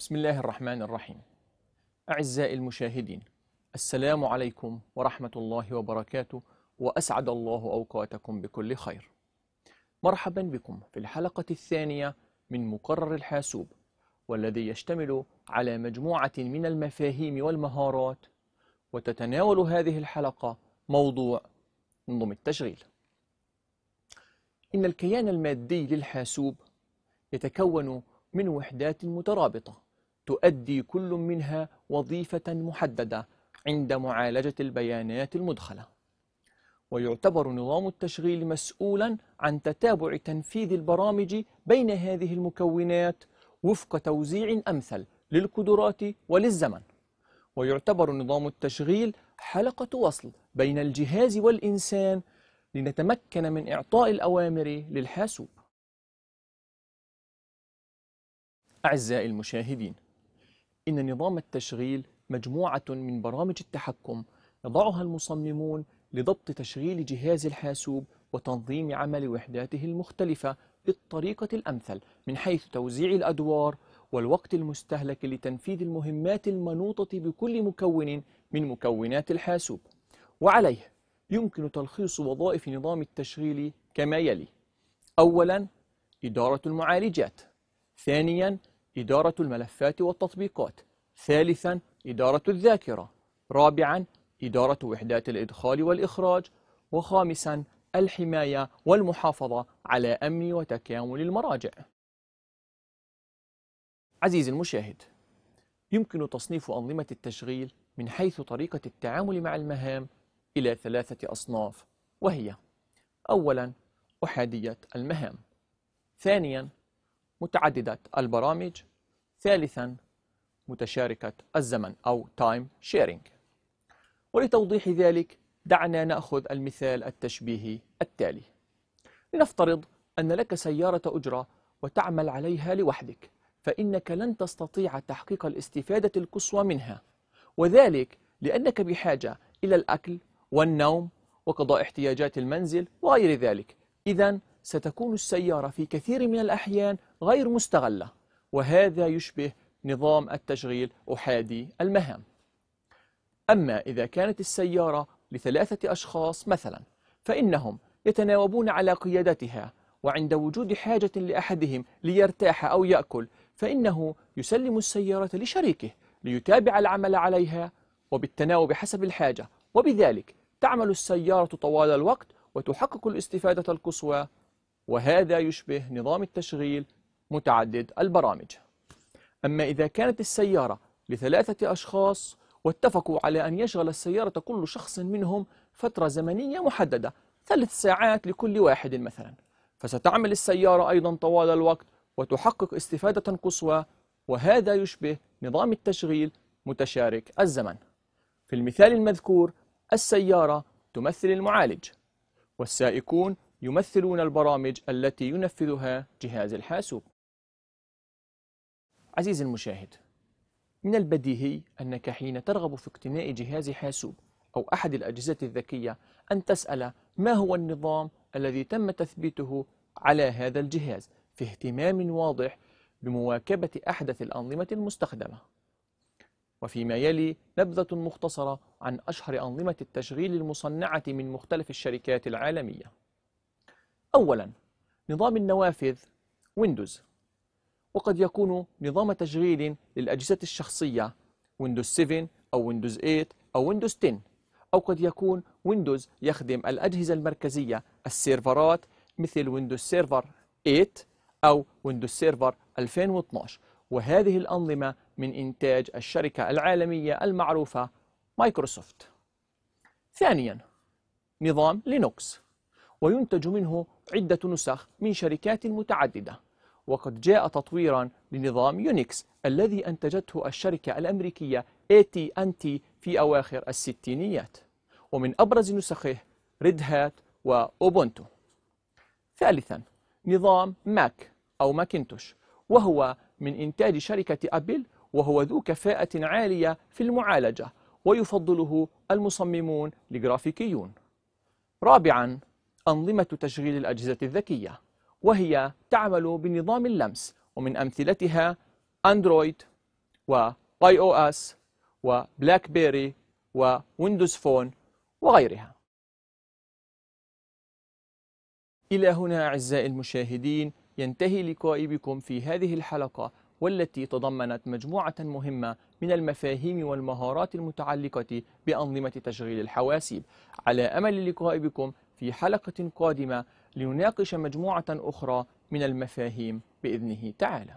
بسم الله الرحمن الرحيم أعزائي المشاهدين السلام عليكم ورحمة الله وبركاته وأسعد الله أوقاتكم بكل خير مرحبا بكم في الحلقة الثانية من مقرر الحاسوب والذي يشتمل على مجموعة من المفاهيم والمهارات وتتناول هذه الحلقة موضوع نظم التشغيل إن الكيان المادي للحاسوب يتكون من وحدات مترابطة تؤدي كل منها وظيفة محددة عند معالجة البيانات المدخلة ويعتبر نظام التشغيل مسؤولا عن تتابع تنفيذ البرامج بين هذه المكونات وفق توزيع أمثل للقدرات وللزمن ويعتبر نظام التشغيل حلقة وصل بين الجهاز والإنسان لنتمكن من إعطاء الأوامر للحاسوب أعزائي المشاهدين إن نظام التشغيل مجموعة من برامج التحكم يضعها المصممون لضبط تشغيل جهاز الحاسوب وتنظيم عمل وحداته المختلفة بالطريقة الأمثل من حيث توزيع الأدوار والوقت المستهلك لتنفيذ المهمات المنوطة بكل مكون من مكونات الحاسوب وعليه يمكن تلخيص وظائف نظام التشغيل كما يلي أولا إدارة المعالجات ثانيا إدارة الملفات والتطبيقات ثالثا إدارة الذاكرة رابعا إدارة وحدات الإدخال والإخراج وخامسا الحماية والمحافظة على أمن وتكامل المراجع عزيزي المشاهد يمكن تصنيف أنظمة التشغيل من حيث طريقة التعامل مع المهام إلى ثلاثة أصناف وهي أولا أحادية المهام ثانيا متعددة البرامج ثالثا متشاركة الزمن أو time sharing ولتوضيح ذلك دعنا نأخذ المثال التشبيهي التالي لنفترض أن لك سيارة أجرة وتعمل عليها لوحدك فإنك لن تستطيع تحقيق الاستفادة القصوى منها وذلك لأنك بحاجة إلى الأكل والنوم وقضاء احتياجات المنزل وغير ذلك إذا ستكون السيارة في كثير من الأحيان غير مستغلة وهذا يشبه نظام التشغيل أحادي المهام أما إذا كانت السيارة لثلاثة أشخاص مثلا فإنهم يتناوبون على قيادتها وعند وجود حاجة لأحدهم ليرتاح أو يأكل فإنه يسلم السيارة لشريكه ليتابع العمل عليها وبالتناوب حسب الحاجة وبذلك تعمل السيارة طوال الوقت وتحقق الاستفادة القصوى وهذا يشبه نظام التشغيل متعدد البرامج أما إذا كانت السيارة لثلاثة أشخاص واتفقوا على أن يشغل السيارة كل شخص منهم فترة زمنية محددة ثلاث ساعات لكل واحد مثلا فستعمل السيارة أيضا طوال الوقت وتحقق استفادة قصوى وهذا يشبه نظام التشغيل متشارك الزمن في المثال المذكور السيارة تمثل المعالج والسائقون يمثلون البرامج التي ينفذها جهاز الحاسوب عزيزي المشاهد من البديهي أنك حين ترغب في اقتناء جهاز حاسوب أو أحد الأجهزة الذكية أن تسأل ما هو النظام الذي تم تثبيته على هذا الجهاز في اهتمام واضح بمواكبة أحدث الأنظمة المستخدمة وفيما يلي نبذة مختصرة عن أشهر أنظمة التشغيل المصنعة من مختلف الشركات العالمية أولا نظام النوافذ ويندوز وقد يكون نظام تشغيل للأجهزة الشخصية ويندوز 7 أو ويندوز 8 أو ويندوز 10 أو قد يكون ويندوز يخدم الأجهزة المركزية السيرفرات مثل ويندوز سيرفر 8 أو ويندوز سيرفر 2012 وهذه الأنظمة من إنتاج الشركة العالمية المعروفة مايكروسوفت ثانيا نظام لينوكس وينتج منه عدة نسخ من شركات متعددة وقد جاء تطويرا لنظام يونيكس الذي أنتجته الشركة الأمريكية AT&T في أواخر الستينيات ومن أبرز نسخه ريد هات وأوبونتو ثالثا نظام ماك أو ماكنتوش وهو من إنتاج شركة أبل وهو ذو كفاءة عالية في المعالجة ويفضله المصممون الجرافيكيون رابعا أنظمة تشغيل الأجهزة الذكية وهي تعمل بنظام اللمس ومن أمثلتها أندرويد وآي أو أس وبلاك بيري وويندوز فون وغيرها إلى هنا أعزائي المشاهدين ينتهي لقائي بكم في هذه الحلقة والتي تضمنت مجموعة مهمة من المفاهيم والمهارات المتعلقة بأنظمة تشغيل الحواسيب على أمل اللقاء بكم في حلقة قادمة لنناقش مجموعة أخرى من المفاهيم بإذنه تعالى